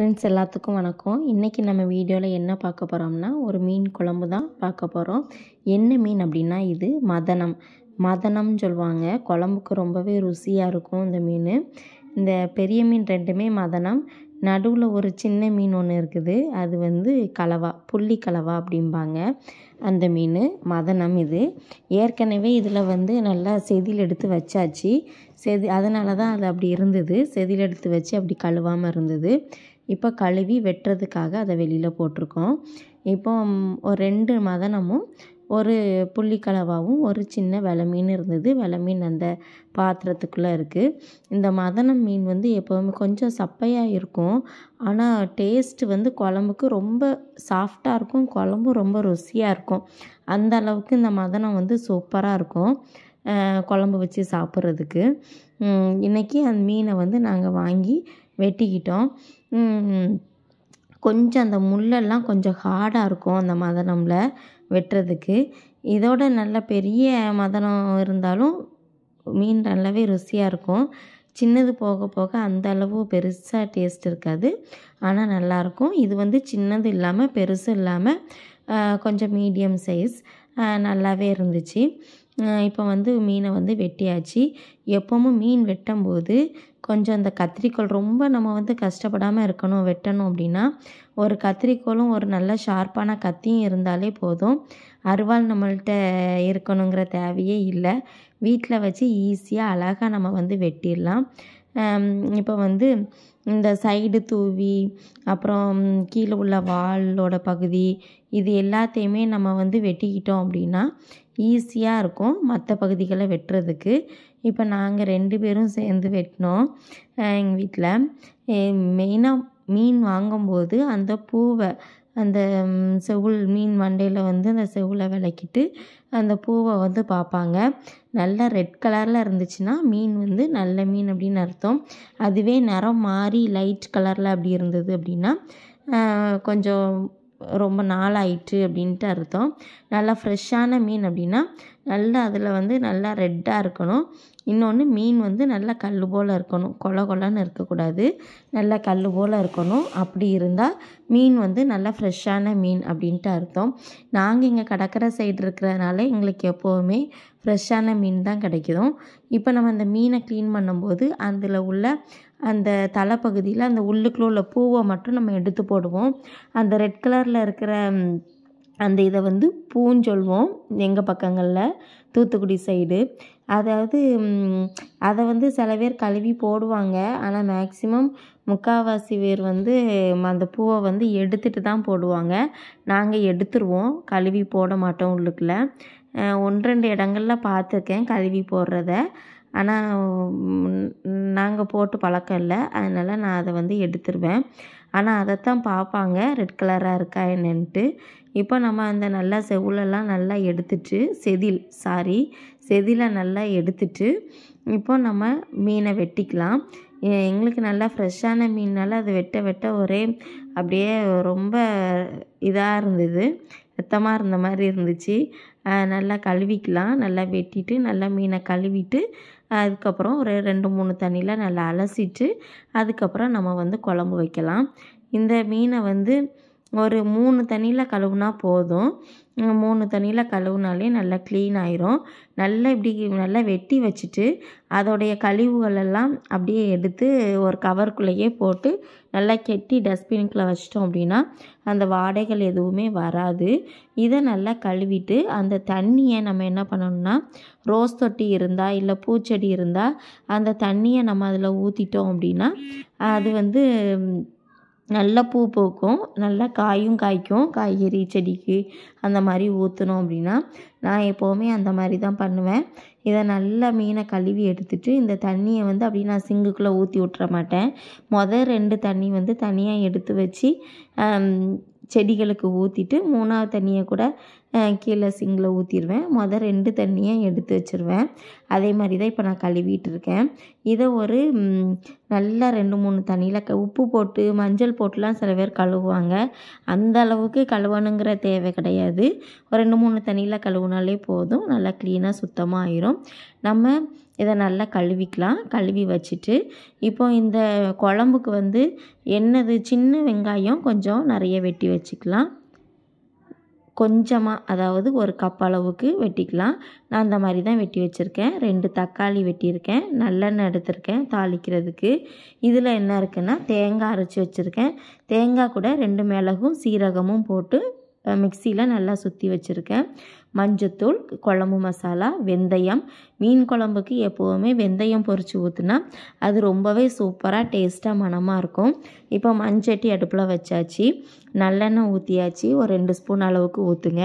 friends எல்லாத்துக்கும் வணக்கம் இன்றைக்கி நம்ம வீடியோவில் என்ன பார்க்க போகிறோம்னா ஒரு மீன் குழம்பு தான் பார்க்க போகிறோம் என்ன மீன் அப்படின்னா இது மதனம் மதனம்னு சொல்லுவாங்க குழம்புக்கு ரொம்பவே ருசியாக இருக்கும் இந்த மீன் இந்த பெரிய மீன் ரெண்டுமே மதனம் நடுவில் ஒரு சின்ன மீன் ஒன்று இருக்குது அது வந்து கலவா புள்ளி கலவா அப்படிம்பாங்க அந்த மீன் மதனம் இது ஏற்கனவே இதில் வந்து நல்லா செதில் எடுத்து வச்சாச்சு செதி அதனால தான் அது அப்படி இருந்தது செதில் எடுத்து வச்சு அப்படி கழுவாமல் இருந்தது இப்போ கழுவி வெட்டுறதுக்காக அதை வெளியில் போட்டிருக்கோம் இப்போ ஒரு ரெண்டு மதனமும் ஒரு புள்ளிக்கலவாவும் ஒரு சின்ன வெலை மீன் இருந்தது வெலை மீன் அந்த பாத்திரத்துக்குள்ளே இருக்குது இந்த மதனம் மீன் வந்து எப்போவுமே கொஞ்சம் சப்பையாக இருக்கும் ஆனால் டேஸ்ட்டு வந்து குழம்புக்கு ரொம்ப சாஃப்டாக இருக்கும் குழம்பும் ரொம்ப ருசியாக இருக்கும் அந்த அளவுக்கு இந்த மதனம் வந்து சூப்பராக இருக்கும் குழம்பு வச்சு சாப்பிட்றதுக்கு இன்றைக்கி அந்த மீனை வந்து நாங்கள் வாங்கி வெட்டிக்கிட்டோம் கொஞ்சம் அந்த முள்ளெல்லாம் கொஞ்சம் ஹார்டாக இருக்கும் அந்த மதனமில் வெட்டுறதுக்கு இதோட நல்ல பெரிய மதனம் இருந்தாலும் மீன் நல்லாவே ருசியாக இருக்கும் சின்னது போக போக அந்த அளவு பெருசாக டேஸ்ட் இருக்காது ஆனால் நல்லாயிருக்கும் இது வந்து சின்னது இல்லாமல் பெருசு இல்லாமல் கொஞ்சம் மீடியம் சைஸ் நல்லாவே இருந்துச்சு இப்போ வந்து மீனை வந்து வெட்டியாச்சு எப்போவும் மீன் வெட்டும் போது கொஞ்சம் இந்த கத்திரிக்கோல் ரொம்ப நம்ம வந்து கஷ்டப்படாமல் இருக்கணும் வெட்டணும் அப்படின்னா ஒரு கத்திரிக்கோளும் ஒரு நல்ல ஷார்ப்பான கத்தியும் இருந்தாலே போதும் அருவாள் நம்மள்கிட்ட இருக்கணுங்கிற தேவையே இல்லை வீட்டில் வச்சு ஈஸியாக அழகாக நம்ம வந்து வெட்டிடலாம் இப்போ வந்து இந்த சைடு தூவி அப்புறம் கீழே உள்ள வாலோட பகுதி இது எல்லாத்தையுமே நம்ம வந்து வெட்டிக்கிட்டோம் அப்படின்னா ஈஸியாக இருக்கும் மற்ற பகுதிகளை வெட்டுறதுக்கு இப்போ நாங்கள் ரெண்டு பேரும் சேர்ந்து வெட்டினோம் எங்கள் வீட்டில் மெயினாக மீன் வாங்கும்போது அந்த பூவை அந்த செவுள் மீன் மண்டையில் வந்து அந்த செவுளை விளக்கிட்டு அந்த பூவை வந்து பார்ப்பாங்க நல்லா ரெட் கலரில் இருந்துச்சுன்னா மீன் வந்து நல்ல மீன் அப்படின்னு அர்த்தம் அதுவே நிறம் மாறி லைட் கலரில் அப்படி இருந்தது அப்படின்னா கொஞ்சம் ரொம்ப நாள் அப்படின்ட்டு அர்த்தம் நல்லா ஃப்ரெஷ்ஷான மீன் அப்படின்னா நல்லா அதில் வந்து நல்லா ரெட்டாக இருக்கணும் இன்னொன்று மீன் வந்து நல்லா கல் போல் இருக்கணும் கொல கொலன்னு இருக்கக்கூடாது நல்லா கல் போல் இருக்கணும் அப்படி இருந்தால் மீன் வந்து நல்லா ஃப்ரெஷ்ஷான மீன் அப்படின்ட்டு அர்த்தம் நாங்கள் இங்கே கடற்கரை சைடு இருக்கிறதுனால எங்களுக்கு எப்போவுமே ஃப்ரெஷ்ஷான மீன் தான் கிடைக்கிதும் இப்போ நம்ம அந்த மீனை க்ளீன் பண்ணும்போது அதில் உள்ள அந்த தலைப்பகுதியில் அந்த உள்ளுக்குள்ளே உள்ள பூவை மட்டும் நம்ம எடுத்து போடுவோம் அந்த ரெட் கலரில் இருக்கிற அந்த இதை வந்து பூன்னு சொல்வோம் எங்கள் பக்கங்களில் தூத்துக்குடி சைடு அதாவது அதை வந்து சில பேர் கழுவி போடுவாங்க ஆனால் மேக்சிமம் முக்கால்வாசி பேர் வந்து அந்த பூவை வந்து எடுத்துட்டு தான் போடுவாங்க நாங்கள் எடுத்துருவோம் கழுவி போட மாட்டோம் உள்ளுக்குள்ள ஒன்று ரெண்டு இடங்களில் பார்த்துருக்கேன் கழுவி போடுறத ஆனால் நாங்கள் போட்டு பழக்கம் இல்லை அதனால் நான் அதை வந்து எடுத்துருவேன் ஆனால் அதைத்தான் பார்ப்பாங்க ரெட் கலராக இருக்கா என்னன்ட்டு இப்போ நம்ம அந்த நல்லா செவுலெல்லாம் நல்லா எடுத்துட்டு செதில் சாரி செதிலை நல்லா எடுத்துட்டு இப்போ நம்ம மீனை வெட்டிக்கலாம் எங்களுக்கு நல்லா ஃப்ரெஷ்ஷான மீனால் அது வெட்ட வெட்ட ஒரே அப்படியே ரொம்ப இதாக இருந்தது ரத்தமாக இருந்த மாதிரி இருந்துச்சு நல்லா கழுவிக்கலாம் நல்லா வெட்டிட்டு நல்லா மீனை கழுவிட்டு அதுக்கப்புறம் ஒரு ரெண்டு மூணு தண்ணியில் நல்லா அலசிட்டு அதுக்கப்புறம் நம்ம வந்து குழம்பு வைக்கலாம் இந்த மீனை வந்து ஒரு மூணு தண்ணியில் கழுவுனா போதும் மூணு தண்ணியில் கழுவுனாலே நல்லா க்ளீன் ஆயிரும் நல்லா இப்படி நல்லா வெட்டி வச்சுட்டு அதோடைய கழிவுகளெல்லாம் அப்படியே எடுத்து ஒரு கவருக்குள்ளேயே போட்டு நல்லா கெட்டி டஸ்ட்பினுக்குள்ளே வச்சிட்டோம் அப்படின்னா அந்த வாடைகள் எதுவுமே வராது இதை நல்லா கழுவிட்டு அந்த தண்ணியை நம்ம என்ன பண்ணணும்னா ரோஸ் தொட்டி இருந்தால் இல்லை பூச்செடி இருந்தால் அந்த தண்ணியை நம்ம அதில் ஊற்றிட்டோம் அப்படின்னா அது வந்து நல்லா பூ பூக்கும் நல்லா காயும் காய்க்கும் காய்கறி செடிக்கு அந்த மாதிரி ஊற்றினோம் அப்படின்னா நான் எப்போவுமே அந்த மாதிரி தான் பண்ணுவேன் இதை நல்லா மீனை கழுவி எடுத்துட்டு இந்த தண்ணியை வந்து அப்படியே நான் சிங்குக்குள்ளே ஊற்றி விட்ற மாட்டேன் மொதல் ரெண்டு தண்ணி வந்து தனியாக எடுத்து வச்சு செடிகளுக்கு ஊற்றிட்டு மூணாவது தண்ணியை கூட கீழே சிங்கில் ஊற்றிடுவேன் மொதல் ரெண்டு தண்ணியை எடுத்து வச்சுருவேன் அதே மாதிரி தான் இப்போ நான் கழுவிட்டு இருக்கேன் இதை ஒரு நல்லா ரெண்டு மூணு தண்ணியில் உப்பு போட்டு மஞ்சள் போட்டுலாம் சில பேர் கழுவுவாங்க அந்த அளவுக்கு கழுவணுங்கிற தேவை கிடையாது ஒரு ரெண்டு மூணு தண்ணியில் கழுவுனாலே போதும் நல்லா க்ளீனாக சுத்தமாக ஆயிரும் நம்ம இதை நல்லா கழுவிக்கலாம் கழுவி வச்சுட்டு இப்போ இந்த குழம்புக்கு வந்து என்னது சின்ன வெங்காயம் கொஞ்சம் நிறைய வெட்டி வச்சுக்கலாம் கொஞ்சமாக அதாவது ஒரு கப் அளவுக்கு வெட்டிக்கலாம் நான் அந்த மாதிரி தான் வெட்டி வச்சுருக்கேன் ரெண்டு தக்காளி வெட்டியிருக்கேன் நல்லெண்ணெய் எடுத்திருக்கேன் தாளிக்கிறதுக்கு இதில் என்ன இருக்குன்னா தேங்காய் அரைச்சி வச்சுருக்கேன் தேங்காய் கூட ரெண்டு மிளகும் சீரகமும் போட்டு மிக்சியில் நல்லா சுற்றி வச்சுருக்கேன் மஞ்சத்தூள் குழம்பு மசாலா வெந்தயம் மீன் குழம்புக்கு எப்போவுமே வெந்தயம் பொறிச்சு ஊற்றுனா அது ரொம்பவே சூப்பராக டேஸ்ட்டாக மனமாக இருக்கும் இப்போ மஞ்சட்டி அடுப்பில் வச்சாச்சு நல்லெண்ணெய் ஊற்றியாச்சு ஒரு ரெண்டு ஸ்பூன் அளவுக்கு ஊற்றுங்க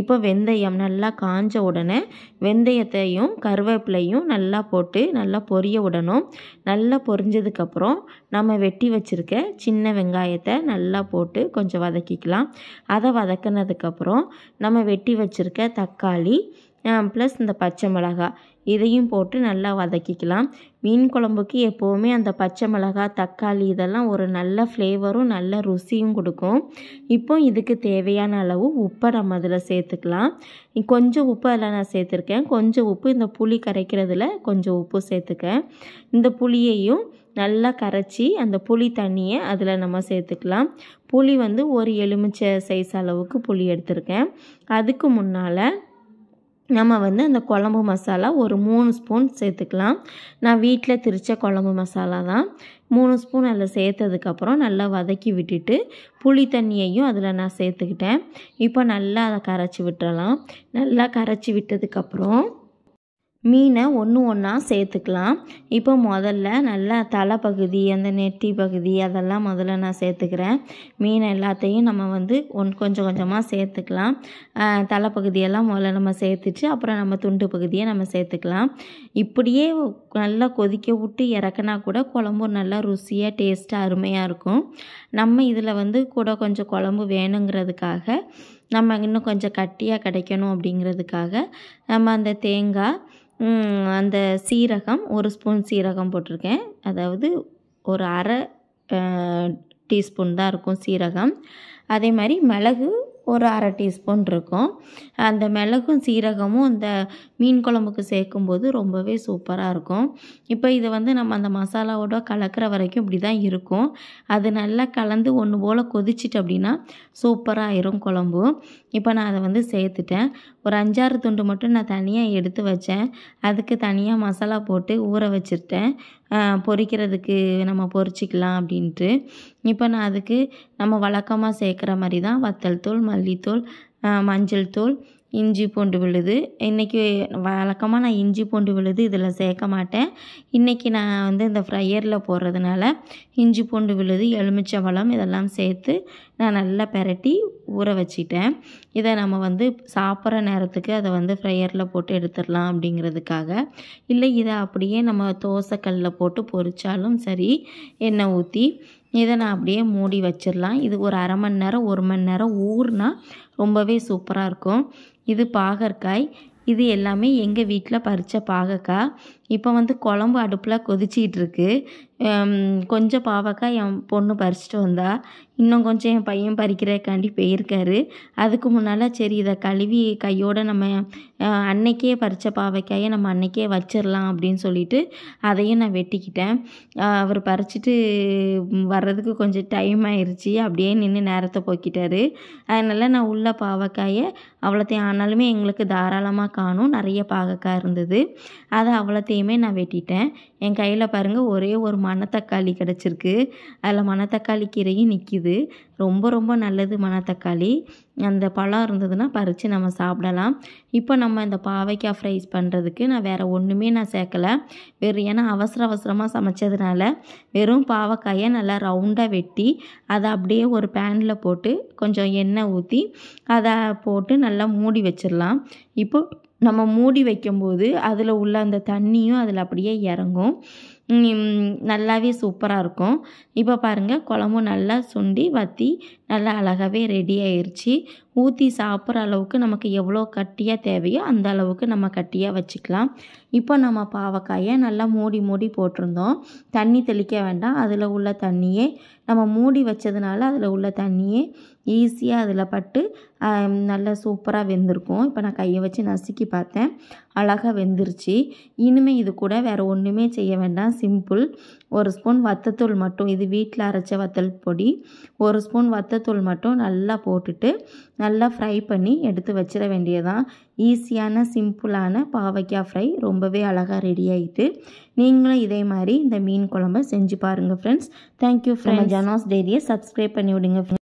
இப்போ வெந்தயம் நல்லா காஞ்ச உடனே வெந்தயத்தையும் கருவேப்பிலையும் நல்லா போட்டு நல்லா பொரிய விடணும் நல்லா பொரிஞ்சதுக்கப்புறம் நம்ம வெட்டி வச்சுருக்க சின்ன வெங்காயத்தை நல்லா போட்டு கொஞ்சம் வதக்கிக்கலாம் அதை வதக்கினதுக்கப்புறம் நம்ம வெட்டி வச்சுருக்க வச்சுருக்க தக்காளி ப்ளஸ் இந்த பச்சை மிளகா இதையும் போட்டு நல்லா வதக்கிக்கலாம் மீன் குழம்புக்கு எப்போவுமே அந்த பச்சை மிளகா தக்காளி இதெல்லாம் ஒரு நல்ல ஃப்ளேவரும் நல்ல ருசியும் கொடுக்கும் இப்போ இதுக்கு தேவையான அளவு உப்பை நம்ம அதில் சேர்த்துக்கலாம் கொஞ்சம் உப்பு அதில் நான் சேர்த்துருக்கேன் கொஞ்சம் உப்பு இந்த புளி கரைக்கிறதுல கொஞ்சம் உப்பு சேர்த்துக்கேன் இந்த புளியையும் நல்லா கரைச்சி அந்த புளி தண்ணியை அதில் நம்ம சேர்த்துக்கலாம் புளி வந்து ஒரு எலுமிச்சை சைஸ் அளவுக்கு புளி எடுத்திருக்கேன் அதுக்கு முன்னால் நம்ம வந்து அந்த குழம்பு மசாலா ஒரு மூணு ஸ்பூன் சேர்த்துக்கலாம் நான் வீட்டில் திரித்த குழம்பு மசாலா தான் மூணு ஸ்பூன் அதில் சேர்த்ததுக்கப்புறம் நல்லா வதக்கி விட்டுட்டு புளி தண்ணியையும் அதில் நான் சேர்த்துக்கிட்டேன் இப்போ நல்லா அதை கரைச்சி விட்டுறலாம் நல்லா கரைச்சி விட்டதுக்கப்புறம் மீனை ஒன்று ஒன்றா சேர்த்துக்கலாம் இப்போ முதல்ல நல்லா தலை பகுதி அந்த நெட்டி பகுதி அதெல்லாம் முதல்ல நான் சேர்த்துக்கிறேன் மீனை எல்லாத்தையும் நம்ம வந்து ஒன் கொஞ்சம் கொஞ்சமாக சேர்த்துக்கலாம் தலை பகுதியெல்லாம் முதல்ல நம்ம சேர்த்துட்டு அப்புறம் நம்ம துண்டு பகுதியை நம்ம சேர்த்துக்கலாம் இப்படியே நல்லா கொதிக்க விட்டு இறக்குனா கூட குழம்பு நல்லா ருசியாக டேஸ்ட்டாக அருமையாக இருக்கும் நம்ம இதில் வந்து கூட கொஞ்சம் குழம்பு வேணுங்கிறதுக்காக நம்ம இன்னும் கொஞ்சம் கட்டியாக கிடைக்கணும் அப்படிங்கிறதுக்காக நம்ம அந்த தேங்காய் அந்த சீரகம் ஒரு ஸ்பூன் சீரகம் போட்டிருக்கேன் அதாவது ஒரு அரை டீஸ்பூன் தான் இருக்கும் சீரகம் அதே மாதிரி மிளகு ஒரு அரை டீஸ்பூன் இருக்கும் அந்த மிளகும் சீரகமும் இந்த மீன் குழம்புக்கு சேர்க்கும்போது ரொம்பவே சூப்பராக இருக்கும் இப்போ இது வந்து நம்ம அந்த மசாலாவோட கலக்கிற வரைக்கும் இப்படி தான் இருக்கும் அது நல்லா கலந்து ஒன்று போல் கொதிச்சிட்டு அப்படின்னா சூப்பராக ஆயிரும் குழம்பு இப்போ நான் அதை வந்து சேர்த்துட்டேன் ஒரு அஞ்சாறு துண்டு மட்டும் நான் தனியாக எடுத்து வச்சேன் அதுக்கு தனியாக மசாலா போட்டு ஊற வச்சுருட்டேன் பொரிக்கிறதுக்கு நம்ம பொரிச்சிக்கலாம் அப்படின்ட்டு இப்போ நான் அதுக்கு நம்ம வழக்கமாக சேர்க்குற மாதிரி தான் வத்தல் தூள் மல்லித்தூள் மஞ்சள் தூள் இஞ்சி பூண்டு விழுது இன்றைக்கி வழக்கமாக நான் இஞ்சி பூண்டு விழுது இதில் சேர்க்க மாட்டேன் இன்றைக்கி நான் வந்து இந்த ஃப்ரையரில் போடுறதுனால இஞ்சி பூண்டு விழுது எலுமிச்சம்பழம் இதெல்லாம் சேர்த்து நான் நல்லா பெரட்டி ஊற வச்சிட்டேன் இதை நம்ம வந்து சாப்பிட்ற நேரத்துக்கு அதை வந்து ஃப்ரையரில் போட்டு எடுத்துடலாம் அப்படிங்கிறதுக்காக இல்லை இதை அப்படியே நம்ம தோசைக்கல்லில் போட்டு பொறிச்சாலும் சரி எண்ணெய் ஊற்றி இதை நான் அப்படியே மூடி வச்சிடலாம் இது ஒரு அரை மணி நேரம் ஒரு மணி நேரம் ஊர்னால் ரொம்பவே சூப்பராக இருக்கும் இது பாகற்காய் இது எல்லாமே எங்கள் வீட்டில் பறித்த பாகற்காய் இப்போ வந்து குழம்பு அடுப்பில் கொதிச்சிக்கிட்டு இருக்குது கொஞ்சம் பாவக்காய் என் பொண்ணு பறிச்சிட்டு வந்தால் இன்னும் கொஞ்சம் என் பையன் பறிக்கிறதுக்காண்டி போயிருக்காரு அதுக்கு முன்னால் சரி இதை கழுவி கையோடு நம்ம அன்னைக்கே பறித்த பாவைக்காயை நம்ம அன்னைக்கே வச்சிடலாம் அப்படின்னு சொல்லிட்டு அதையும் நான் வெட்டிக்கிட்டேன் அவர் பறிச்சிட்டு வர்றதுக்கு கொஞ்சம் டைம் ஆயிடுச்சு அப்படியே நின்று நேரத்தை போக்கிட்டாரு அதனால் நான் உள்ள பாவைக்காயை அவ்வளோத்தையும் ஆனாலுமே எங்களுக்கு தாராளமாக காணும் நிறைய பாகக்காய் இருந்தது அதை அவ்வளோத்தையுமே நான் வெட்டிட்டேன் என் கையில் பாருங்கள் ஒரே ஒரு மணத்தக்காளி கிடச்சிருக்கு அதில் மணத்தக்காளி கீரையும் நிற்கிது இது ரொம்ப ரொம்ப நல்லது மணத்தக்காளி அந்த பழம் இருந்ததுன்னா பறித்து நம்ம சாப்பிடலாம் இப்போ நம்ம இந்த பாவைக்காய் ஃப்ரைஸ் பண்ணுறதுக்கு நான் வேறு ஒன்றுமே நான் சேர்க்கலை வெறும் ஏன்னா அவசர அவசரமாக சமைச்சதுனால வெறும் பாவக்காயை நல்லா ரவுண்டாக வெட்டி அதை அப்படியே ஒரு பேனில் போட்டு கொஞ்சம் எண்ணெய் ஊற்றி அதை போட்டு நல்லா மூடி வச்சிடலாம் இப்போ நம்ம மூடி வைக்கும்போது அதில் உள்ள அந்த தண்ணியும் அதில் அப்படியே இறங்கும் நல்லாவே சூப்பராக இருக்கும் இப்போ பாருங்கள் குழம்பும் நல்லா சுண்டி வற்றி நல்லா அழகாகவே ரெடி ஆயிடுச்சு ஊற்றி சாப்பிட்ற அளவுக்கு நமக்கு எவ்வளோ கட்டியாக தேவையோ அந்த அளவுக்கு நம்ம கட்டியாக வச்சுக்கலாம் இப்போ நம்ம பாவக்காயை நல்லா மூடி மூடி போட்டிருந்தோம் தண்ணி தெளிக்க வேண்டாம் அதில் உள்ள தண்ணியே நம்ம மூடி வச்சதுனால அதில் உள்ள தண்ணியே ஈஸியாக அதில் பட்டு நல்லா சூப்பராக வெந்திருக்கும் இப்போ நான் கையை வச்சு நசுக்கி பார்த்தேன் அழகாக வெந்துருச்சு இனிமேல் இது கூட வேறு ஒன்றுமே செய்ய வேண்டாம் சிம்பிள் ஒரு ஸ்பூன் வத்தத்தூள் மட்டும் இது வீட்டில் அரைச்ச வத்தல் பொடி ஒரு ஸ்பூன் வத்த மஞ்சத்தூள் மட்டும் நல்லா போட்டுட்டு நல்லா ஃப்ரை பண்ணி எடுத்து வச்சிட வேண்டியதான் ஈஸியான சிம்பிளான பாவைக்காய் ஃப்ரை ரொம்பவே அழகாக ரெடி ஆகிட்டு நீங்களும் இதே மாதிரி இந்த மீன் குழம்பு செஞ்சு பாருங்கள் ஃப்ரெண்ட்ஸ் தேங்க்யூ ஃப்ரெண்ட் ஜனாஸ் டெய்லியை சப்ஸ்கிரைப் பண்ணி விடுங்க